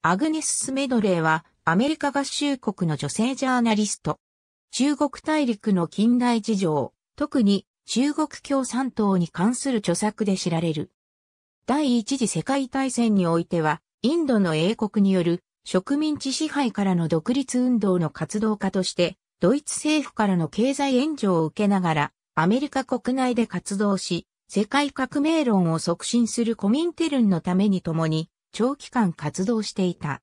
アグネス・スメドレーは、アメリカ合衆国の女性ジャーナリスト。中国大陸の近代事情、特に中国共産党に関する著作で知られる。第一次世界大戦においては、インドの英国による植民地支配からの独立運動の活動家として、ドイツ政府からの経済援助を受けながら、アメリカ国内で活動し、世界革命論を促進するコミンテルンのために共に、長期間活動していた。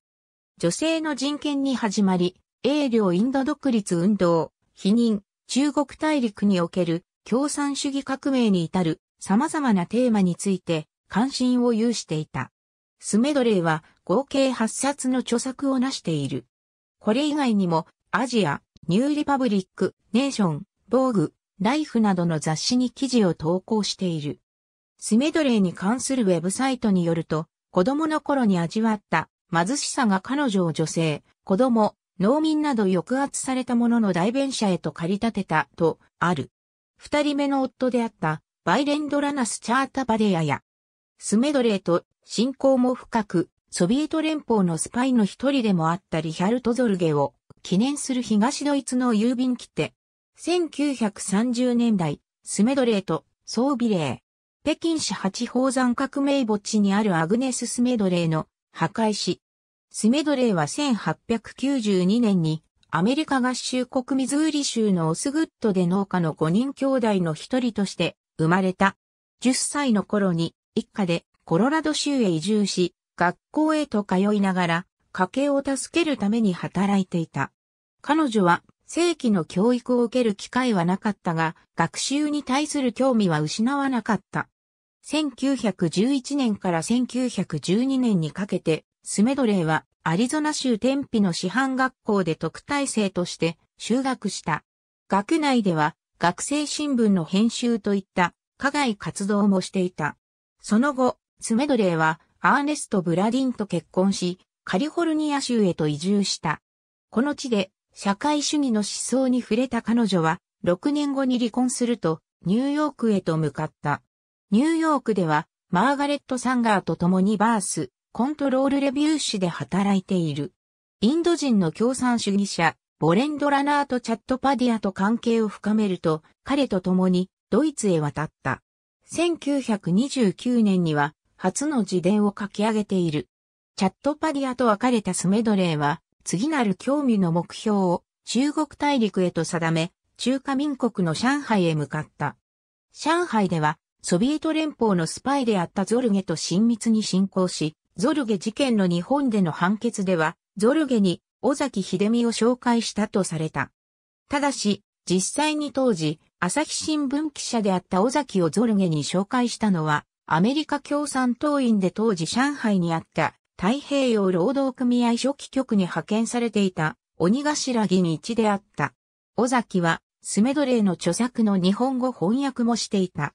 女性の人権に始まり、英領インド独立運動、否認、中国大陸における共産主義革命に至る様々なテーマについて関心を有していた。スメドレーは合計8冊の著作を成している。これ以外にもアジア、ニューリパブリック、ネーション、防具、ライフなどの雑誌に記事を投稿している。スメドレーに関するウェブサイトによると、子供の頃に味わった貧しさが彼女を女性、子供、農民など抑圧された者の代弁者へと駆り立てたとある。二人目の夫であったバイレンドラナス・チャータバデヤやスメドレーと信仰も深くソビエト連邦のスパイの一人でもあったリヒャルト・ゾルゲを記念する東ドイツの郵便切手。1930年代、スメドレーとソービレー、北京市八宝山革命墓地にあるアグネス・スメドレーの破壊し、スメドレーは1892年にアメリカ合衆国ミズーリ州のオスグッドで農家の5人兄弟の一人として生まれた。10歳の頃に一家でコロラド州へ移住し、学校へと通いながら家計を助けるために働いていた。彼女は正規の教育を受ける機会はなかったが、学習に対する興味は失わなかった。1911年から1912年にかけて、スメドレーはアリゾナ州天日の師範学校で特待生として修学した。学内では学生新聞の編集といった課外活動もしていた。その後、スメドレーはアーネスト・ブラディンと結婚し、カリフォルニア州へと移住した。この地で社会主義の思想に触れた彼女は6年後に離婚するとニューヨークへと向かった。ニューヨークでは、マーガレット・サンガーと共にバース、コントロールレビュー誌で働いている。インド人の共産主義者、ボレンド・ラナーとチャット・パディアと関係を深めると、彼と共にドイツへ渡った。1929年には、初の自伝を書き上げている。チャットパディアと別れたスメドレーは、次なる興味の目標を中国大陸へと定め、中華民国の上海へ向かった。上海ではソビエト連邦のスパイであったゾルゲと親密に信仰し、ゾルゲ事件の日本での判決では、ゾルゲに尾崎秀美を紹介したとされた。ただし、実際に当時、朝日新聞記者であった尾崎をゾルゲに紹介したのは、アメリカ共産党員で当時上海にあった太平洋労働組合初期局に派遣されていた鬼頭議に一であった。尾崎はスメドレーの著作の日本語翻訳もしていた。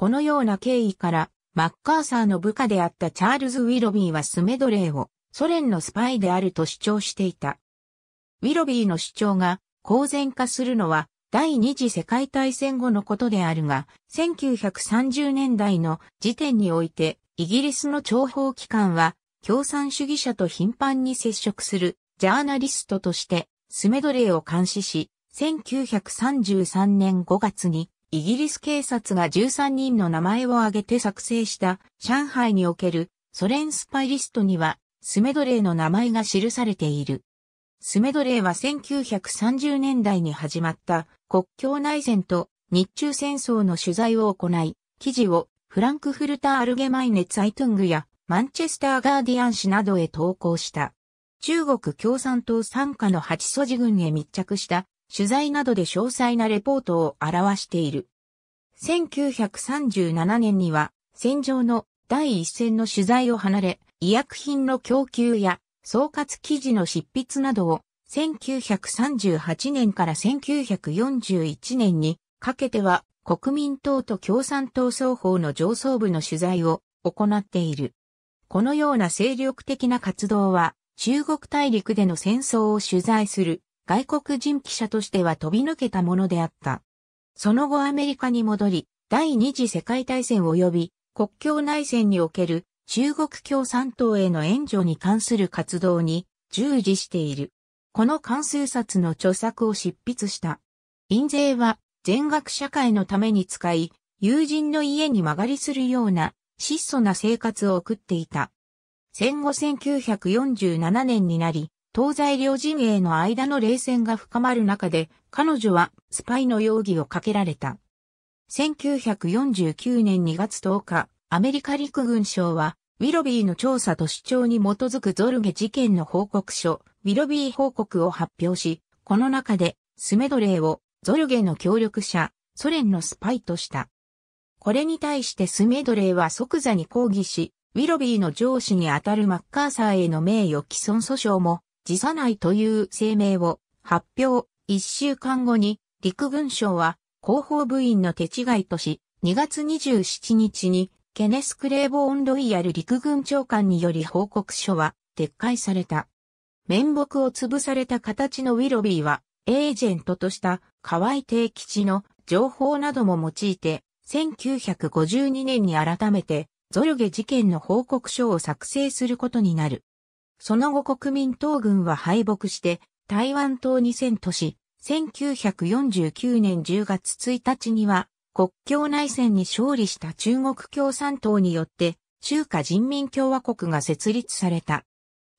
このような経緯から、マッカーサーの部下であったチャールズ・ウィロビーはスメドレーをソ連のスパイであると主張していた。ウィロビーの主張が公然化するのは第二次世界大戦後のことであるが、1930年代の時点において、イギリスの諜報機関は共産主義者と頻繁に接触するジャーナリストとしてスメドレーを監視し、1933年5月にイギリス警察が13人の名前を挙げて作成した上海におけるソ連スパイリストにはスメドレーの名前が記されている。スメドレーは1930年代に始まった国境内戦と日中戦争の取材を行い、記事をフランクフルター・アルゲマイネ・ツァイトングやマンチェスター・ガーディアン紙などへ投稿した。中国共産党参加の八素寺軍へ密着した取材などで詳細なレポートを表している。1937年には戦場の第一線の取材を離れ、医薬品の供給や総括記事の執筆などを1938年から1941年にかけては国民党と共産党双方の上層部の取材を行っている。このような精力的な活動は中国大陸での戦争を取材する外国人記者としては飛び抜けたものであった。その後アメリカに戻り、第二次世界大戦及び国境内戦における中国共産党への援助に関する活動に従事している。この関数冊の著作を執筆した。印税は全額社会のために使い、友人の家に間借りするような質素な生活を送っていた。戦後1947年になり、東西両陣営の間の冷戦が深まる中で、彼女はスパイの容疑をかけられた。1949年2月10日、アメリカ陸軍省は、ウィロビーの調査と主張に基づくゾルゲ事件の報告書、ウィロビー報告を発表し、この中で、スメドレーをゾルゲの協力者、ソ連のスパイとした。これに対してスメドレーは即座に抗議し、ウィロビーの上司にあたるマッカーサーへの名誉毀損訴訟も辞さないという声明を発表。一週間後に陸軍省は広報部員の手違いとし、2月27日にケネス・クレーボーン・ロイヤル陸軍長官により報告書は撤回された。面目を潰された形のウィロビーはエージェントとした河合定吉の情報なども用いて1952年に改めてゾルゲ事件の報告書を作成することになる。その後国民党軍は敗北して台湾島に占拠し、1949年10月1日には国境内戦に勝利した中国共産党によって中華人民共和国が設立された。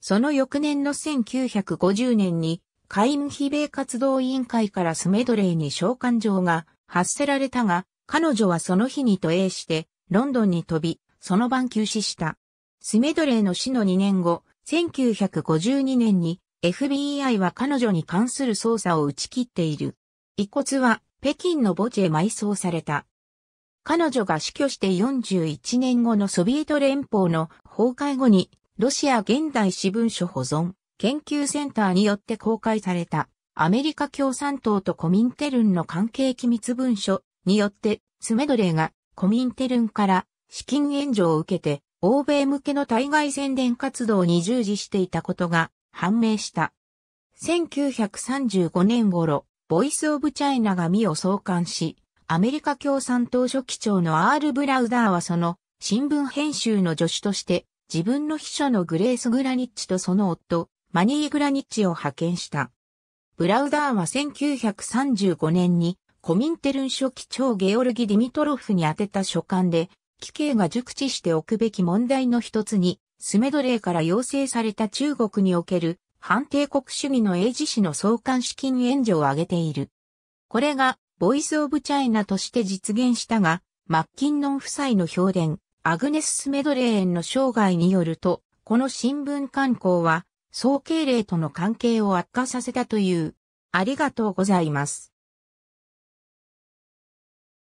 その翌年の1950年に海運非米活動委員会からスメドレーに召喚状が発せられたが、彼女はその日に渡英して、ロンドンに飛び、その晩急死した。スメドレーの死の2年後、1952年に FBI は彼女に関する捜査を打ち切っている。遺骨は北京の墓地へ埋葬された。彼女が死去して41年後のソビエト連邦の崩壊後にロシア現代史文書保存研究センターによって公開されたアメリカ共産党とコミンテルンの関係機密文書によってスメドレーがコミンテルンから資金援助を受けて欧米向けの対外宣伝活動に従事していたことが判明した。1935年頃、ボイス・オブ・チャイナが身を創刊し、アメリカ共産党書記長のアール・ブラウダーはその新聞編集の助手として自分の秘書のグレース・グラニッチとその夫、マニー・グラニッチを派遣した。ブラウダーは1935年にコミンテルン書記長ゲオルギ・ディミトロフに宛てた書簡で奇形が熟知しておくべき問題の一つに、スメドレーから要請された中国における反帝国主義の英字氏の相関資金援助を挙げている。これが、ボイス・オブ・チャイナとして実現したが、マッキンノン夫妻の評伝、アグネス・スメドレー園の生涯によると、この新聞刊行は、総経例との関係を悪化させたという。ありがとうございます。